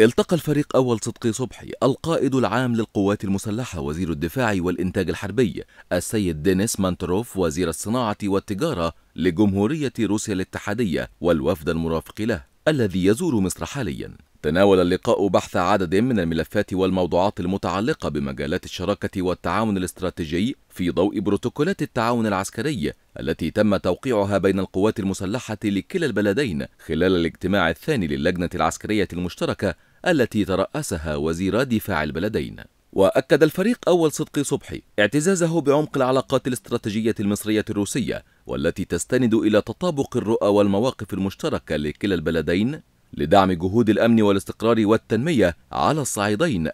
التقى الفريق أول صدقي صبحي القائد العام للقوات المسلحة وزير الدفاع والإنتاج الحربي السيد دينيس مانتروف وزير الصناعة والتجارة لجمهورية روسيا الاتحادية والوفد المرافق له الذي يزور مصر حالياً تناول اللقاء بحث عدد من الملفات والموضوعات المتعلقة بمجالات الشراكة والتعاون الاستراتيجي في ضوء بروتوكولات التعاون العسكري التي تم توقيعها بين القوات المسلحة لكلا البلدين خلال الاجتماع الثاني للجنة العسكرية المشتركة التي ترأسها وزير دفاع البلدين وأكد الفريق أول صدقي صبحي اعتزازه بعمق العلاقات الاستراتيجية المصرية الروسية والتي تستند إلى تطابق الرؤى والمواقف المشتركة لكلا البلدين لدعم جهود الأمن والاستقرار والتنمية على الصعيدين